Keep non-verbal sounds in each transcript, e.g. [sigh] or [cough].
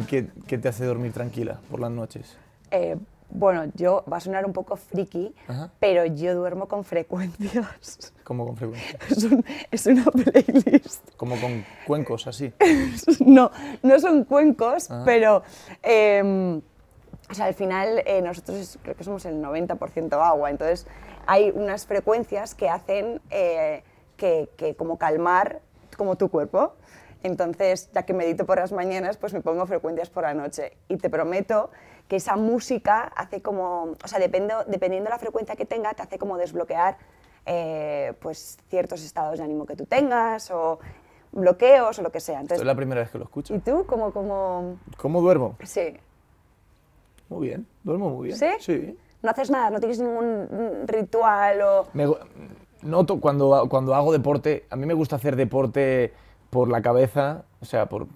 qué, te hace dormir tranquila por las noches? Eh, bueno, yo va a sonar un poco friki, pero yo duermo con frecuencias. ¿Cómo con frecuencias? Es, una playlist. ¿Como con cuencos así? [laughs] no, no son cuencos, pero... Em, o sea, al final eh, nosotros creo que somos el 90% agua, entonces hay unas frecuencias que hacen eh, que, como calmar como tu cuerpo. Entonces, ya que medito por las mañanas, pues me pongo frecuencias por la noche. Y te prometo que esa música hace como, o sea, dependiendo de la frecuencia que tenga, te hace como desbloquear eh, pues ciertos estados de ánimo que tú tengas o bloqueos o lo que sea. Entonces, es la primera vez que lo escucho. ¿Y tú como cómo... duermo? Sí. Muy bien, duermo muy bien. ¿Sí? Sí. No haces nada, no tienes ningún ritual o... noto cuando, cuando hago deporte, a mí me gusta hacer deporte por la cabeza, o sea, por,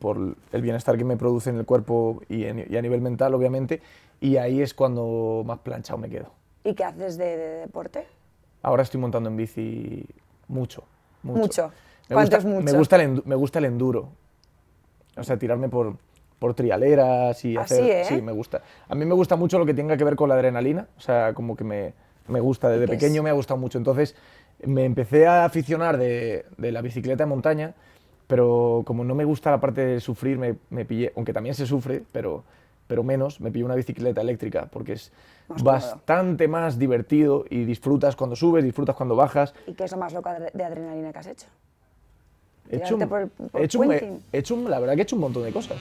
el bienestar que me produce en el cuerpo y, a nivel mental, obviamente, y ahí es cuando más planchado me quedo. ¿Y qué haces de, deporte? Ahora estoy montando en bici mucho. Mucho. mucho. Me gusta, Me gusta, el, enduro. O sea, tirarme por, por trialeras y ah, hacer... ¿eh? Sí, me gusta. A mí me gusta mucho lo que tenga que ver con la adrenalina, o sea, como que me, gusta, desde pequeño me ha gustado mucho. Entonces, me empecé a aficionar de, la bicicleta de montaña pero como no me gusta la parte de sufrir, me, me pillé, aunque también se sufre, pero, pero menos, me pillé una bicicleta eléctrica, porque es bastante más divertido y disfrutas cuando subes, disfrutas cuando bajas. ¿Y qué es lo más loco de adrenalina que has hecho? He hecho, he, hecho he hecho, la verdad que he hecho un montón de cosas.